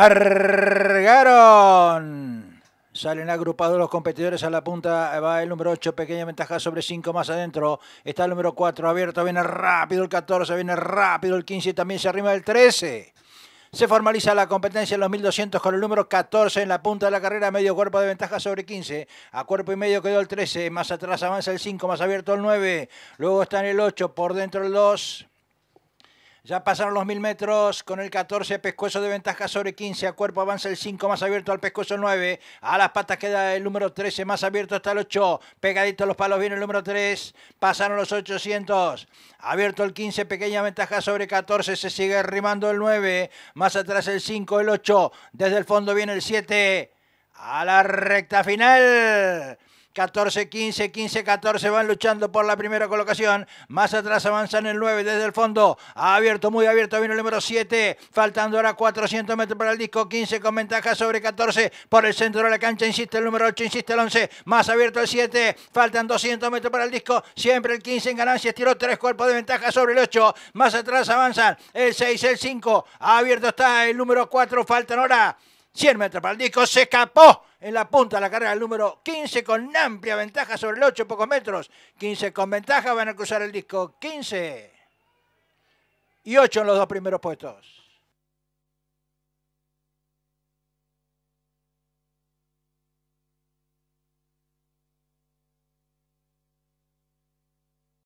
Argaron. Salen agrupados los competidores a la punta. Va el número 8, pequeña ventaja sobre 5 más adentro. Está el número 4 abierto. Viene rápido el 14, viene rápido el 15 también se arrima el 13. Se formaliza la competencia en los 1200 con el número 14 en la punta de la carrera, medio cuerpo de ventaja sobre 15. A cuerpo y medio quedó el 13, más atrás avanza el 5, más abierto el 9. Luego está en el 8, por dentro el 2. Ya pasaron los 1000 metros con el 14, pescuezo de ventaja sobre 15. A cuerpo avanza el 5, más abierto al pescuezo 9. A las patas queda el número 13, más abierto hasta el 8. Pegadito los palos viene el número 3. Pasaron los 800. Abierto el 15, pequeña ventaja sobre 14. Se sigue rimando el 9. Más atrás el 5, el 8. Desde el fondo viene el 7. A la recta final. 14-15, 15-14 van luchando por la primera colocación. Más atrás avanzan el 9 desde el fondo. Abierto, muy abierto, vino el número 7. Faltando ahora 400 metros para el disco. 15 con ventaja sobre 14 por el centro de la cancha. Insiste el número 8, insiste el 11. Más abierto el 7. Faltan 200 metros para el disco. Siempre el 15 en ganancia. Estiró tres cuerpos de ventaja sobre el 8. Más atrás avanzan el 6, el 5. Abierto está el número 4. Faltan ahora. 100 metros para el disco, se escapó en la punta de la carrera el número 15 con amplia ventaja sobre el 8, pocos metros. 15 con ventaja, van a cruzar el disco 15 y 8 en los dos primeros puestos.